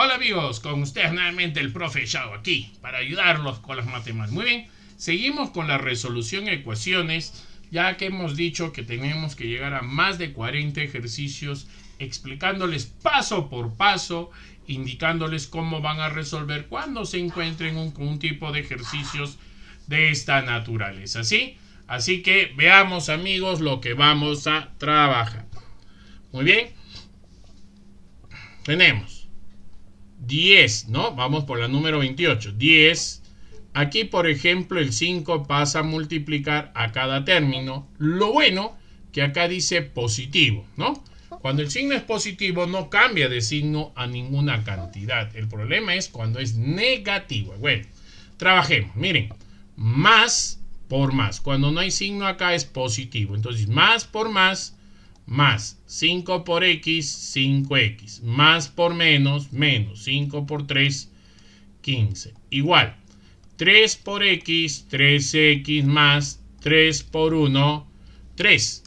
Hola amigos, con ustedes nuevamente el profe Chao aquí para ayudarlos con las matemáticas. Muy bien, seguimos con la resolución de ecuaciones ya que hemos dicho que tenemos que llegar a más de 40 ejercicios explicándoles paso por paso, indicándoles cómo van a resolver cuando se encuentren un, un tipo de ejercicios de esta naturaleza. ¿sí? Así que veamos amigos lo que vamos a trabajar. Muy bien. Tenemos 10, ¿no? Vamos por la número 28, 10. Aquí, por ejemplo, el 5 pasa a multiplicar a cada término. Lo bueno que acá dice positivo, ¿no? Cuando el signo es positivo no cambia de signo a ninguna cantidad. El problema es cuando es negativo. Bueno, trabajemos. Miren, más por más. Cuando no hay signo acá es positivo. Entonces, más por más más 5 por x, 5x, más por menos, menos 5 por 3, 15. Igual, 3 por x, 3x más 3 por 1, 3.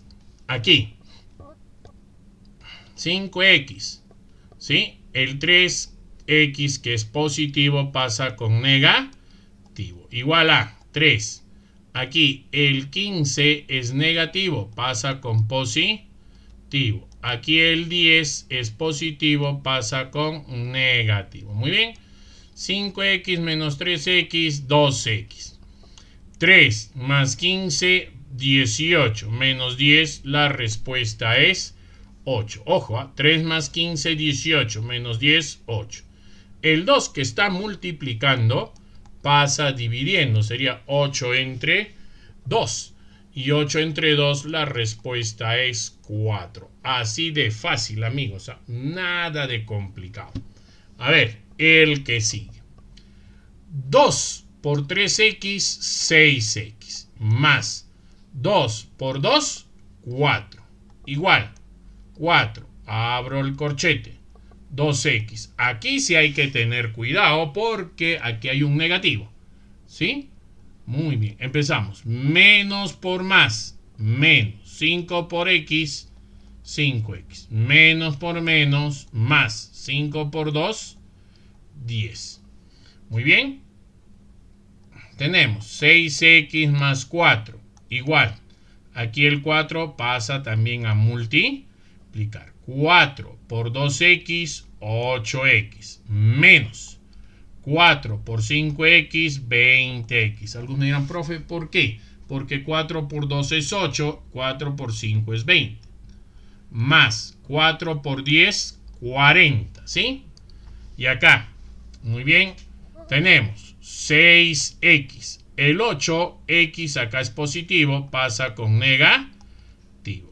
Aquí, 5x, ¿sí? El 3x que es positivo pasa con negativo, igual a 3. Aquí el 15 es negativo, pasa con positivo. Aquí el 10 es positivo, pasa con negativo. Muy bien. 5x menos 3x, 2x. 3 más 15, 18. Menos 10, la respuesta es 8. Ojo, 3 ¿ah? más 15, 18. Menos 10, 8. El 2 que está multiplicando pasa dividiendo. Sería 8 entre 2 y 8 entre 2, la respuesta es 4. Así de fácil, amigos. nada de complicado. A ver, el que sigue. 2 por 3x, 6x. Más 2 por 2, 4. Igual, 4. Abro el corchete. 2x. Aquí sí hay que tener cuidado porque aquí hay un negativo. ¿Sí? Muy bien, empezamos. Menos por más, menos. 5 por x, 5x. Menos por menos, más. 5 por 2, 10. Muy bien. Tenemos 6x más 4, igual. Aquí el 4 pasa también a multiplicar. 4 por 2x, 8x. Menos 4 por 5x, 20x. Algunos me dirán, profe, ¿por qué? Porque 4 por 2 es 8, 4 por 5 es 20. Más 4 por 10, 40, ¿sí? Y acá, muy bien, tenemos 6x. El 8x acá es positivo, pasa con negativo.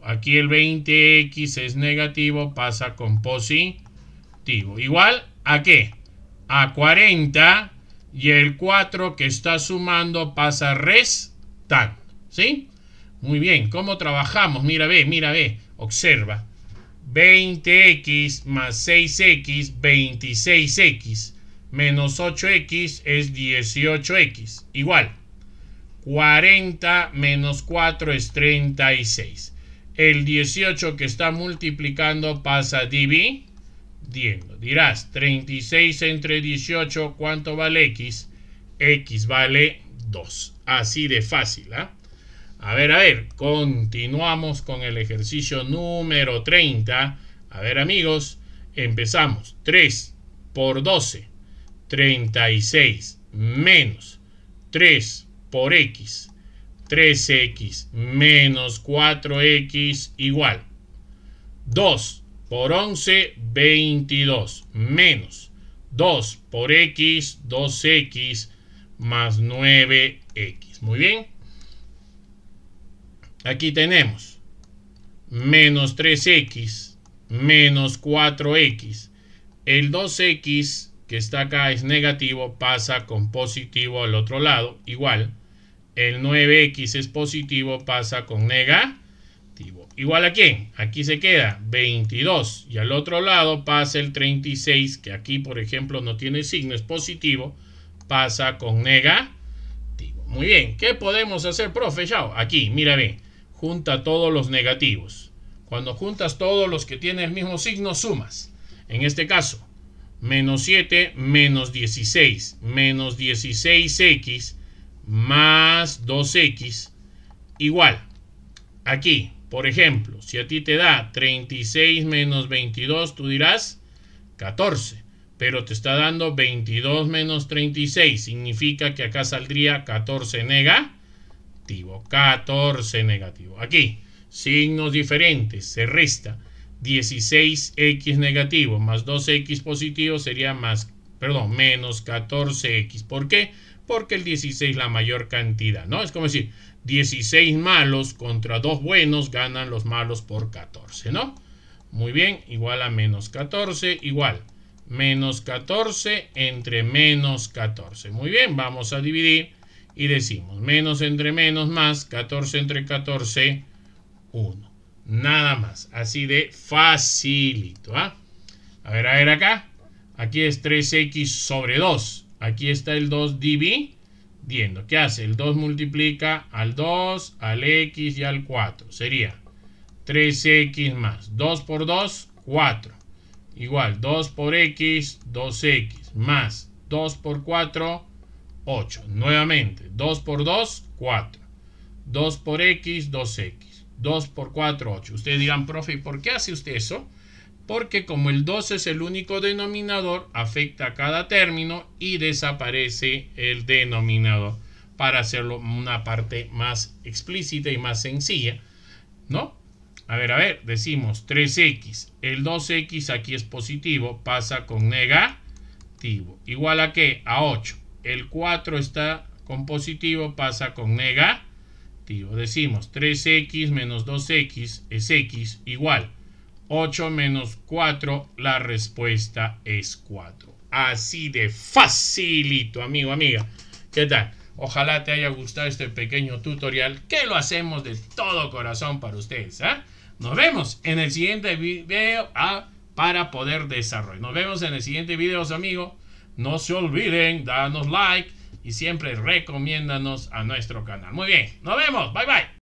Aquí el 20x es negativo, pasa con positivo. Igual, ¿a qué? a 40 y el 4 que está sumando pasa restar, ¿Sí? Muy bien, ¿cómo trabajamos? Mira, ve, mira, ve, observa. 20x más 6x, 26x, menos 8x es 18x, igual. 40 menos 4 es 36. El 18 que está multiplicando pasa dividir. Dirás, 36 entre 18, ¿cuánto vale X? X vale 2. Así de fácil, ¿ah? A ver, a ver, continuamos con el ejercicio número 30. A ver, amigos, empezamos. 3 por 12, 36 menos 3 por X, 3X menos 4X igual. 2 por 11, 22, menos 2 por x, 2x, más 9x. Muy bien. Aquí tenemos menos 3x, menos 4x. El 2x que está acá es negativo, pasa con positivo al otro lado, igual. El 9x es positivo, pasa con negativo ¿Igual a quién? Aquí se queda 22 y al otro lado pasa el 36, que aquí por ejemplo no tiene signo, es positivo, pasa con negativo. Muy bien, ¿qué podemos hacer, profe? Chao, aquí, mira bien, junta todos los negativos. Cuando juntas todos los que tienen el mismo signo, sumas. En este caso, menos 7 menos 16, menos 16x más 2x igual. Aquí por ejemplo, si a ti te da 36 menos 22, tú dirás 14, pero te está dando 22 menos 36, significa que acá saldría 14 negativo, 14 negativo. Aquí, signos diferentes, se resta 16x negativo más 2x positivo sería más perdón, menos 14x. ¿Por qué? Porque el 16 es la mayor cantidad, ¿no? Es como decir, 16 malos contra 2 buenos ganan los malos por 14, ¿no? Muy bien, igual a menos 14, igual. Menos 14 entre menos 14. Muy bien, vamos a dividir y decimos menos entre menos más, 14 entre 14, 1. Nada más, así de facilito, ¿ah? A ver, a ver acá. Aquí es 3x sobre 2. Aquí está el 2 dividiendo. ¿Qué hace? El 2 multiplica al 2, al x y al 4. Sería 3x más 2 por 2, 4. Igual 2 por x, 2x más 2 por 4, 8. Nuevamente, 2 por 2, 4. 2 por x, 2x. 2 por 4, 8. Ustedes dirán, profe, ¿por qué hace usted eso? porque como el 2 es el único denominador, afecta a cada término y desaparece el denominador para hacerlo una parte más explícita y más sencilla, ¿no? A ver, a ver, decimos 3x, el 2x aquí es positivo, pasa con negativo, igual a qué? A 8. El 4 está con positivo, pasa con negativo. Decimos 3x menos 2x es x igual 8 menos 4, la respuesta es 4. Así de facilito, amigo, amiga. ¿Qué tal? Ojalá te haya gustado este pequeño tutorial que lo hacemos de todo corazón para ustedes. ¿ah? Nos vemos en el siguiente video ah, para poder desarrollar. Nos vemos en el siguiente video, amigo. No se olviden, danos like y siempre recomiéndanos a nuestro canal. Muy bien, nos vemos. Bye bye.